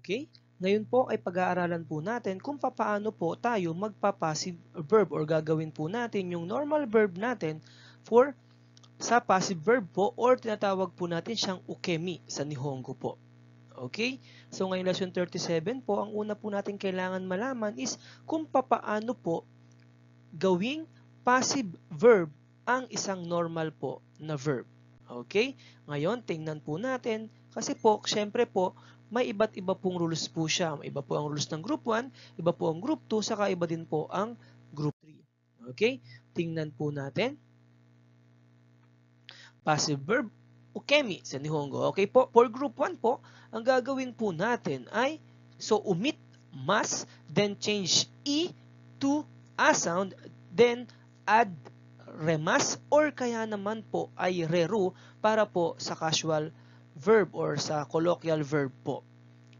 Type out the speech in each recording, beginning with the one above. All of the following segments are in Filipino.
Okay? Ngayon po ay pag-aaralan po natin kung paano po tayo magpa-passive verb or gagawin po natin yung normal verb natin for sa passive verb po or tinatawag po natin siyang ukemi sa Nihongo po. Okay? So ngayon lesson 37 po, ang una po natin kailangan malaman is kung paano po gawing passive verb ang isang normal po na verb. Okay? Ngayon, tingnan po natin kasi po, syempre po, may iba't iba pong rules po siya. May Iba po ang rules ng group 1, iba po ang group 2, saka iba din po ang group 3. Okay? Tingnan po natin. Passive verb, ukemi sa Nihongo. Okay po, for group 1 po, ang gagawin po natin ay, so omit mas, then change E to A sound, then add remas or kaya naman po ay reru para po sa casual verb or sa colloquial verb po.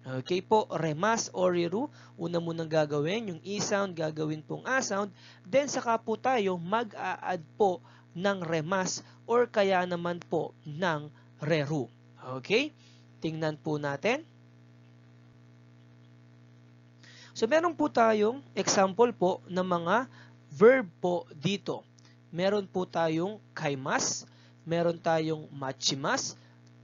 Okay po, remas or oriru, una mo nang gagawin, yung e sound, gagawin pong a sound, then saka po tayo mag-a-add po ng remas or kaya naman po ng reru. Okay? Tingnan po natin. So, meron po tayong example po ng mga verb po dito. Meron po tayong kaimas, meron tayong machimas,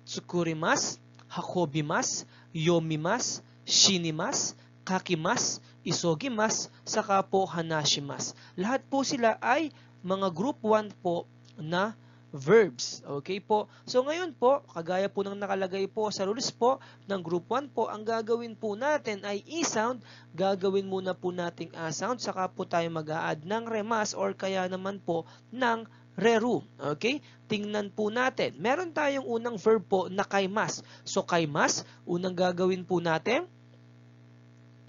tsukurimas, hakobimas, yomimas, shinimas, kakimas, isogimas, saka po hanashimas. Lahat po sila ay mga group 1 po na verbs. Okay po? So ngayon po, kagaya po ng nakalagay po sa rules po ng group 1 po, ang gagawin po natin ay e-sound. Gagawin muna po nating a-sound, ah, saka po tayo mag-a-add ng remas or kaya naman po ng reru. Okay? Tingnan po natin. Meron tayong unang verb po na kaimas. So, kaimas, unang gagawin po natin.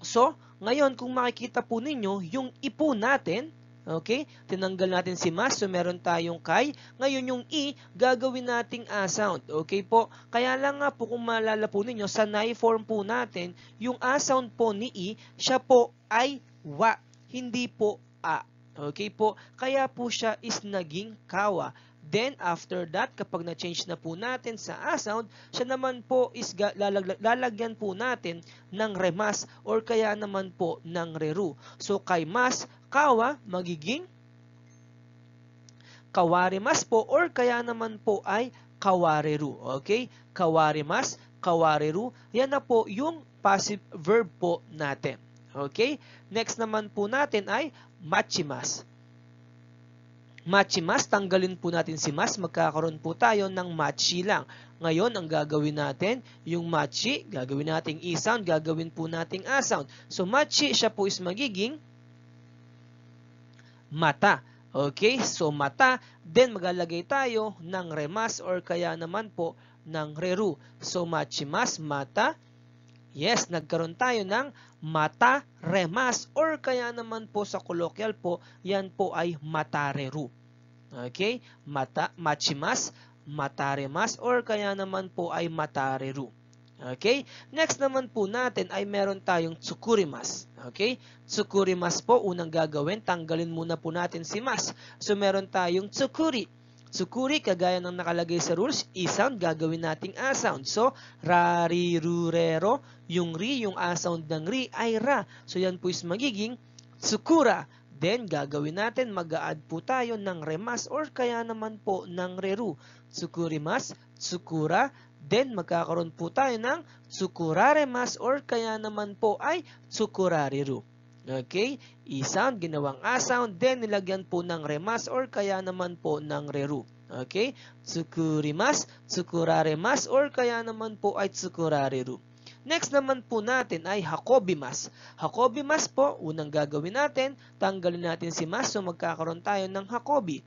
So, ngayon, kung makikita po ninyo, yung ipo natin, Okay? Tinanggal natin si mas, so meron tayong kay. Ngayon yung i, gagawin nating a sound. Okay po? Kaya lang nga po kung maalala po ninyo, sa nai form po natin, yung a sound po ni i, siya po ay wa, hindi po a. Okay po? Kaya po siya is naging kawa. Then, after that, kapag na-change na po natin sa A sound, siya naman po is lalag lalagyan po natin ng remas or kaya naman po ng reru. So, kay mas, kawa, magiging kawarimas po or kaya naman po ay kawareru. Okay? Kawarimas, kawareru. Yan na po yung passive verb po natin. Okay? Next naman po natin ay machimas. Machimas, tanggalin po natin si mas, magkakaroon po tayo ng machi lang. Ngayon, ang gagawin natin, yung machi, gagawin nating e sound, gagawin po nating a sound. So, machi, siya po is magiging mata. Okay? So, mata. Then, maglalagay tayo ng remas or kaya naman po ng reru. So, machimas, mata. Yes, nagkaroon tayo ng mata remas or kaya naman po sa colloquial po, yan po ay matareru. Okay? Mata, machimas, mataremas or kaya naman po ay matareru. Okay? Next naman po natin ay meron tayong tsukurimas. Okay? Tsukurimas po, unang gagawin, tanggalin muna po natin si mas. So meron tayong tsukuri. Sukuri, kagaya ng nakalagay sa rules, E sound, gagawin nating A sound. So, rari, rurero, yung ri, yung A sound ng ri ay ra. So, yan po is magiging sukura. Then, gagawin natin, mag-a-add po tayo ng remas or kaya naman po ng reru. mas, tsukura. Then, magkakaroon po tayo ng tsukuraremas or kaya naman po ay tsukurariru. Okay? E-sound, ginawang A-sound, then nilagyan po ng remas or kaya naman po ng reru. Okay? Tsukurimas, tsukurarimas, or kaya naman po ay tsukurariru. Next naman po natin ay hakobimas. Hakobimas po, unang gagawin natin, tanggalin natin si mas so magkakaroon tayo ng hakobi.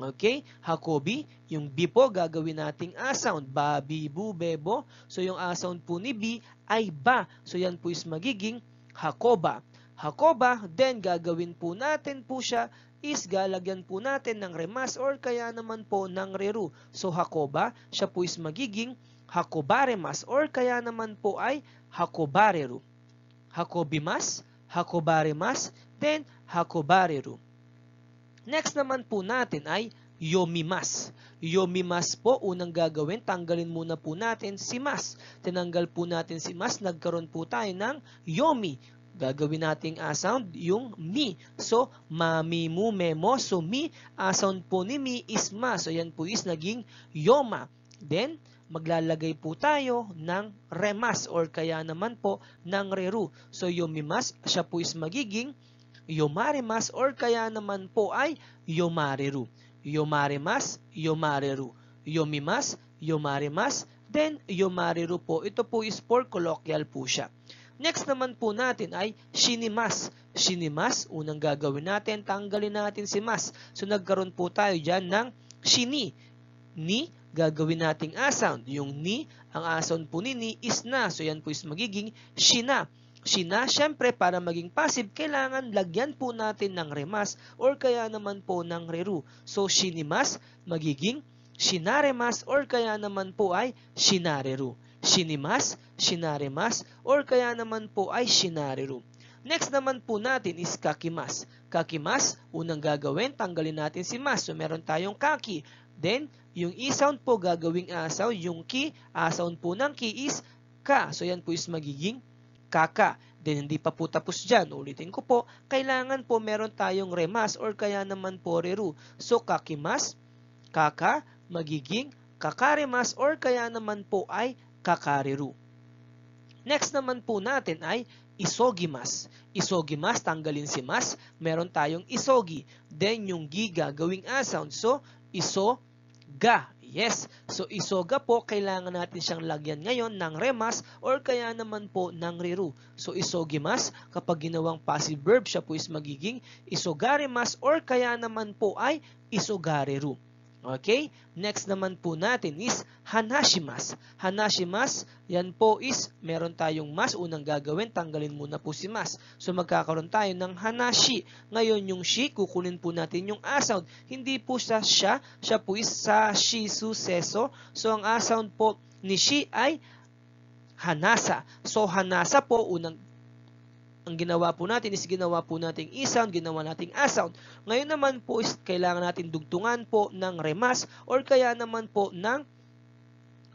Okay? Hakobi, yung B po gagawin nating A sound. Ba, B, bu, bebo. So yung A sound po ni B ay ba. So yan po is magiging hakoba. Hakoba, then gagawin po natin po siya is galagyan po natin ng remas or kaya naman po ng reru. So hakoba, siya po is magiging hakobaremas or kaya naman po ay hakobareru. Hakobimas, hakobaremas, then hakobareru. Next naman po natin ay yomimas. Yomimas po, unang gagawin, tanggalin muna po natin si mas. Tinanggal po natin si mas, nagkaroon po tayo ng yomi gagawin nating a ah, sound yung mi. So, mami mu me mo. So, mi, a ah, sound po ni mi is ma. So, yan po is naging yoma. Then, maglalagay po tayo ng remas or kaya naman po ng reru. So, yomimas, siya po is magiging yomarimas or kaya naman po ay yomareru. Yomarimas, yomareru. Yomimas, yomarimas, then yomareru po. Ito po is for colloquial po siya. Next naman po natin ay shinimas. Shinimas, unang gagawin natin, tanggalin natin si mas. So nagkaroon po tayo dyan ng shini. Ni, gagawin nating a sound. Yung ni, ang a sound po ni ni is na. So yan po is magiging shina. Sina, syempre, para maging passive, kailangan lagyan po natin ng remas or kaya naman po ng reru. So, shinimas, magiging shinaremas or kaya naman po ay shinareru shinimas, shinarimas, or kaya naman po ay shinariru. Next naman po natin is kakimas. Kakimas, unang gagawin, tanggalin natin si mas. So meron tayong kaki. Then, yung e sound po gagawing a sound. Yung ki, a sound po ng ki is ka. So yan po is magiging kaka. Then hindi pa po tapos dyan. Ulitin ko po, kailangan po meron tayong remas or kaya naman po reru. So kakimas, kaka, magiging kakaremas or kaya naman po ay kakariru. Next naman po natin ay isogimas. Isogimas, tanggalin si mas, meron tayong isogi. Then yung giga, gawing a sound. So, isoga. Yes, so isoga po, kailangan natin siyang lagyan ngayon ng remas or kaya naman po ng riru. So isogimas, kapag ginawang passive verb, siya po is magiging isogaremas or kaya naman po ay isogariru. Okay? Next naman po natin is Hanashimas. Hanashimas, yan po is meron tayong mas. Unang gagawin, tanggalin muna po si mas. So magkakaroon tayo ng Hanashi. Ngayon yung shi, kukunin po natin yung a sound. Hindi po sa siya, siya po is sa shi suseso. So ang a sound po ni shi ay Hanasa. So, hanasa po, unang ang ginawa po natin is ginawa po nating E sound, ginawa nating A sound. Ngayon naman po is kailangan natin dugtungan po ng remas or kaya naman po ng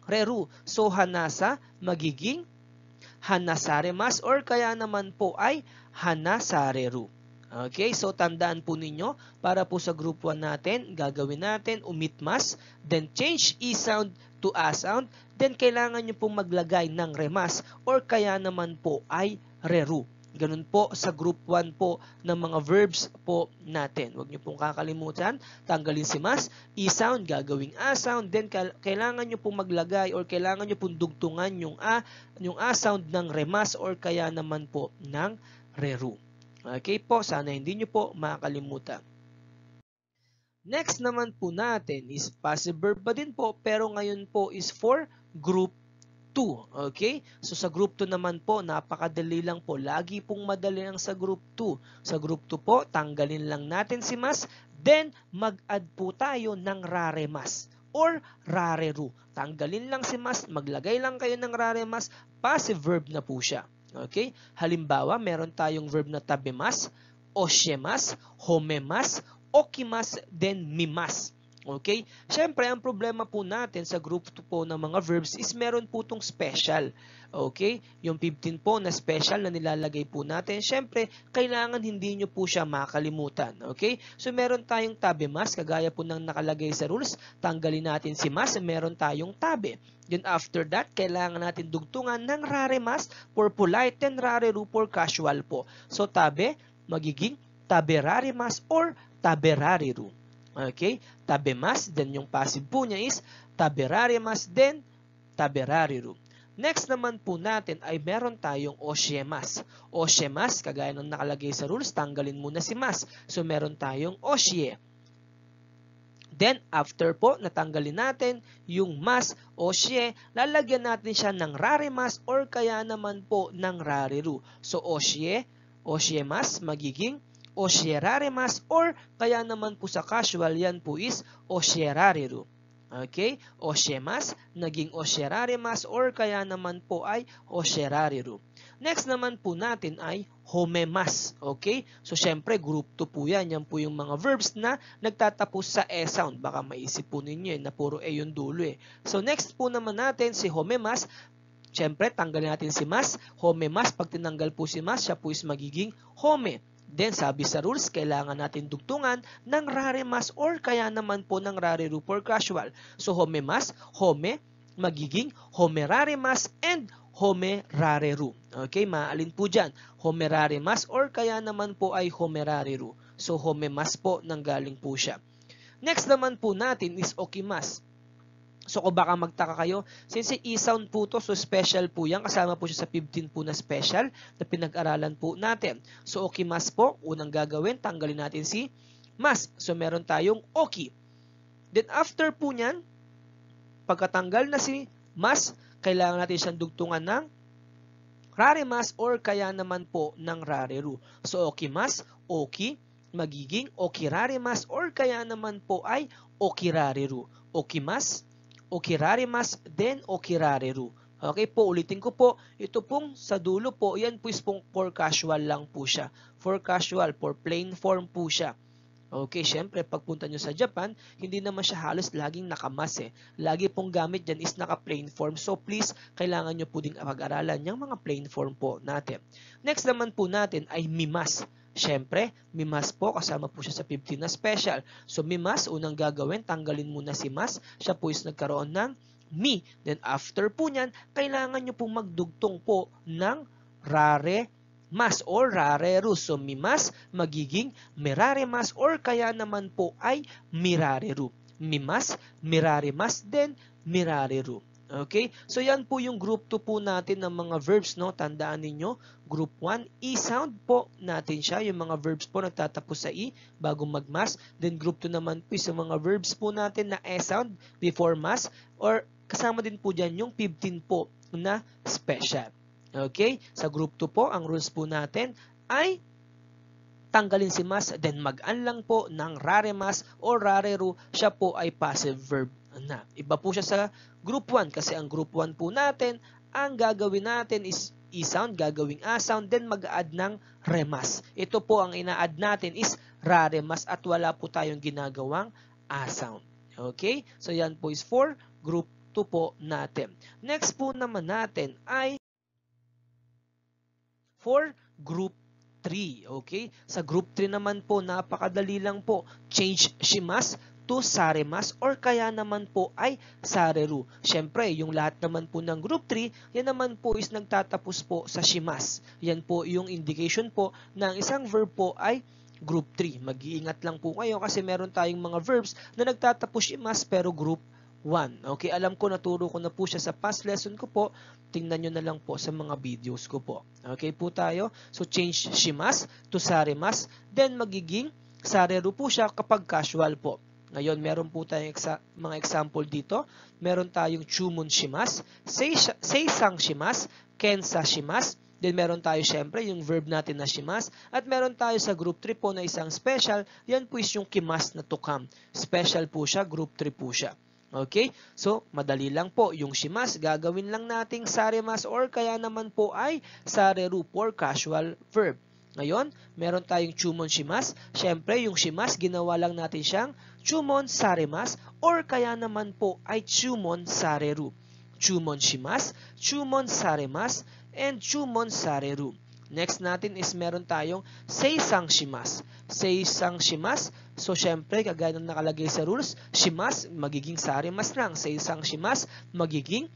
reru. So hanasa magiging hanasa remas or kaya naman po ay hanasa reru. Okay, so tandaan po ninyo para po sa group 1 natin, gagawin natin umitmas, then change E sound to A sound, then kailangan nyo pong maglagay ng remas or kaya naman po ay reru. Ganun po sa group 1 po ng mga verbs po natin. Huwag niyo pong kakalimutan, tanggalin si mas, i sound gagawing a sound, then kailangan niyo pong maglagay or kailangan niyo pong dugtungan yung a, yung a sound ng remas or kaya naman po ng reru. Okay po, sana hindi niyo po makalimutan. Next naman po natin is passive verb pa din po pero ngayon po is for group 2. Okay? So sa group 2 naman po, napakadali lang po. Lagi pong madali ang sa group 2. Sa group 2 po, tanggalin lang natin si mas, then mag-add po tayo ng rare mas or rare ru. Tanggalin lang si mas, maglagay lang kayo ng rare mas, passive verb na po siya. Okay? Halimbawa, meron tayong verb na tabemas, osyemas, homemas, okimas, then mimas. Okay? Siyempre, ang problema po natin sa group po ng mga verbs is meron po itong special. Okay? Yung 15 po na special na nilalagay po natin. Siyempre, kailangan hindi nyo po siya makalimutan. Okay? So, meron tayong tabi mas. Kagaya po ng nakalagay sa rules, tanggalin natin si mas. Meron tayong tabi. Then after that, kailangan natin dugtungan ng rare mas for polite and rare ru for casual po. So, tabi, magiging taberarimas or taberariru. Okay? Tabemas, then yung passive po niya is taberaremas, then taberariru. Next naman po natin ay meron tayong oshemas. Oshemas, kagaya ng nakalagay sa rules, tanggalin muna si mas. So meron tayong osye. Then, after po, natanggalin natin yung mas o lalagyan natin siya ng rare or kaya naman po ng rare So, o oshemas, magiging o mas or kaya naman po sa casual yan po is o sherareru. Okay? Oshemas, naging mas or kaya naman po ay osherareru. Next naman po natin ay homemas. Okay? So, syempre, group 2 po yan. Yan po yung mga verbs na nagtatapos sa e sound. Baka maisip po ninyo eh, na puro e yung dulo eh. So, next po naman natin si homemas. Syempre, tanggalin natin si mas. Homemas, pag tinanggal po si mas, siya po is magiging home. Then sabi sa rules, kailangan natin dugtungan ng rare mas or kaya naman po ng rare root or casual. So home mas, home, magiging home rare mas and home rare ru. Okay, maalin po dyan. Home rare mas or kaya naman po ay home rare ru. So home mas po nang galing po siya. Next naman po natin is okimas. So kung baka magtaka kayo, since e-sound po to, so special po yan. Kasama po siya sa 15 po na special na pinag-aralan po natin. So okay mas po, unang gagawin, tanggalin natin si mas. So meron tayong okay. Then after po niyan, pagkatanggal na si mas, kailangan natin siyang dugtungan ng rare mas or kaya naman po ng rare ru. So okay mas, okay, magiging okay rare mas or kaya naman po ay okay rare ru. Okay mas, okirarimas, then okirareru. Okay po, ulitin ko po, ito pong sa dulo po, yan po is pong for casual lang po siya. For casual, for plain form po siya. Okay, syempre, pagpunta nyo sa Japan, hindi naman siya halos laging nakamas eh. Lagi pong gamit dyan is naka-plain form. So, please, kailangan nyo po ding pag-aralan yung mga plain form po natin. Next naman po natin ay mimas. Siyempre, mimas po kasama po siya sa 15 na special. So mimas, unang gagawin, tanggalin muna si mas. Siya po is nagkaroon ng mi. Then after po niyan, kailangan nyo pong magdugtong po ng rare mas or rare rus. So mimas magiging mirare mas or kaya naman po ay mirare ru. Mimas, mirare mas, then mirare ru. Okay? So yan po yung group 2 po natin ng mga verbs, no? Tandaan ninyo, group 1, e-sound po natin siya, yung mga verbs po nagtatapos sa e bago mag-mas. Then group 2 naman po yung mga verbs po natin na e-sound before mas or kasama din po dyan yung 15 po na special. Okay? Sa group 2 po, ang rules po natin ay tanggalin si mas, then mag-an lang po ng rare mas o rare ru, siya po ay passive verb anak. Iba po siya sa group 1 kasi ang group 1 po natin, ang gagawin natin is E sound, gagawing A sound, then mag-add ng remas. Ito po ang ina-add natin is raremas at wala po tayong ginagawang A sound. Okay? So yan po is for group 2 po natin. Next po naman natin ay for group 3. Okay? Sa group 3 naman po, napakadali lang po. Change shimas to saremas or kaya naman po ay sareru. Siyempre, yung lahat naman po ng group 3, yan naman po is nagtatapos po sa shimas. Yan po yung indication po na ang isang verb po ay group 3. Mag-iingat lang po kayo kasi meron tayong mga verbs na nagtatapos shimas pero group 1. Okay, alam ko naturo ko na po siya sa past lesson ko po. Tingnan nyo na lang po sa mga videos ko po. Okay po tayo. So, change shimas to Saremas. Then, magiging sareru po siya kapag casual po. Ngayon, meron po tayong exa mga example dito. Meron tayong Chumon Shimas, Seisang Shimas, Kensa Shimas, Then meron tayo syempre yung verb natin na shimas at meron tayo sa group 3 po na isang special, yan po is yung kimas na to come. Special po siya, group 3 po siya. Okay? So, madali lang po. Yung shimas, gagawin lang nating saremas or kaya naman po ay sareru for casual verb. Ngayon, meron tayong Chumon Shimas. Siyempre, yung Shimas, ginawa lang natin siyang Chumon Saremas or kaya naman po ay Chumon Sareru. Chumon Shimas, Chumon Saremas, and Chumon Sareru. Next natin is meron tayong Seisang Shimas. Seisang Shimas, so syempre kagaya ng nakalagay sa rules, Shimas magiging Saremas lang. Seisang Shimas magiging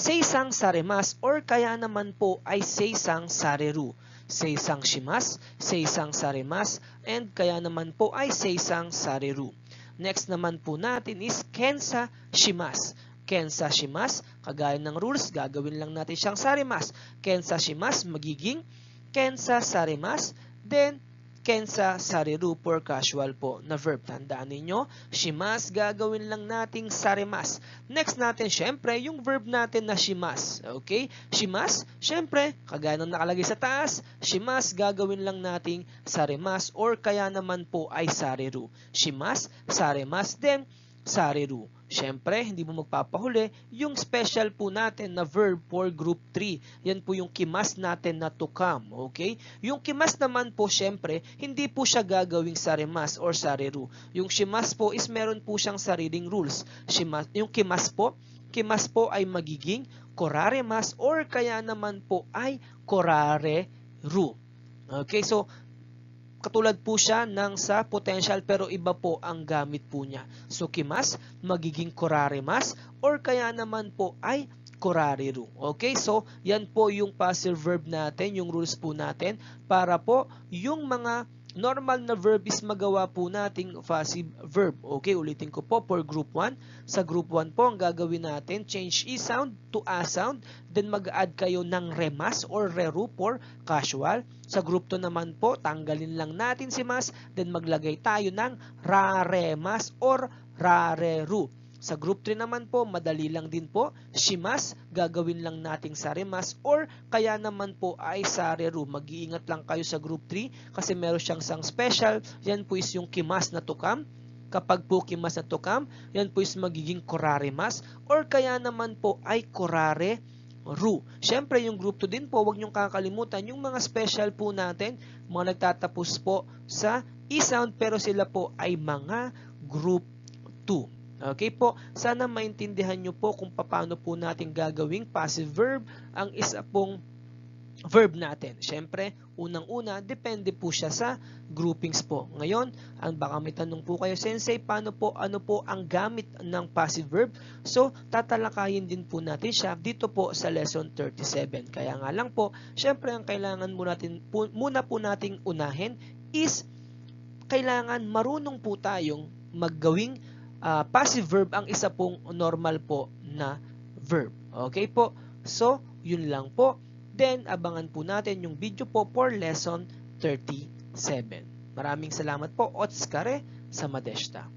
Seisang Saremas or kaya naman po ay Seisang Sareru seisang shimas, seisang sarimas, and kaya naman po ay seisang sariru. Next naman po natin is kensa shimas. Kensa shimas, kagaya ng rules, gagawin lang natin siyang sarimas. Kensa shimas, magiging kensa sarimas, then Kensa sariru for casual po na verb. Tandaan ninyo, shimas gagawin lang nating saremas. Next natin, syempre, yung verb natin na shimas. Okay? Shimas, syempre, kagaya ng nakalagay sa taas, shimas gagawin lang nating saremas or kaya naman po ay sariru. Shimas, sarimas din, sariru. Siyempre, hindi mo magpapahuli yung special po natin na verb for group 3. Yan po yung kimas natin na to come, okay? Yung kimas naman po, siyempre, hindi po siya gagawing saremas or sareru. Yung shimas po is meron po siyang sariling rules. Shimas, yung kimas po, kimas po ay magiging koraremas or kaya naman po ay korare ru. Okay, so Katulad po siya ng sa potential pero iba po ang gamit po niya. Sukimas, magiging kurare mas, or kaya naman po ay korariru. Okay, so yan po yung passive verb natin, yung rules po natin para po yung mga normal na verb is magawa po nating passive verb. Okay, ulitin ko po for group 1. Sa group 1 po, ang gagawin natin, change E sound to A sound, then mag-add kayo ng remas or reru for casual. Sa group 2 naman po, tanggalin lang natin si mas, then maglagay tayo ng raremas or rareru. Sa group 3 naman po, madali lang din po, shimas, gagawin lang nating saremas or kaya naman po ay sareru. Mag-iingat lang kayo sa group 3 kasi meron siyang sang special. Yan po is yung kimas na tukam. Kapag po kimas na tukam, yan po is magiging korarimas or kaya naman po ay korare ru. Siyempre, yung group 2 din po, huwag niyong kakalimutan yung mga special po natin, mga nagtatapos po sa e-sound pero sila po ay mga group 2. Okay po, sana maintindihan nyo po kung paano po natin gagawing passive verb ang isa pong verb natin. Siyempre, unang-una, depende po siya sa groupings po. Ngayon, ang baka may tanong po kayo, Sensei, paano po, ano po ang gamit ng passive verb? So, tatalakayin din po natin siya dito po sa lesson 37. Kaya nga lang po, siyempre, ang kailangan muna, natin, muna po nating unahin is kailangan marunong po tayong maggawing uh, passive verb ang isa pong normal po na verb. Okay po? So, yun lang po. Then, abangan po natin yung video po for lesson 37. Maraming salamat po, Otskare Madeshta.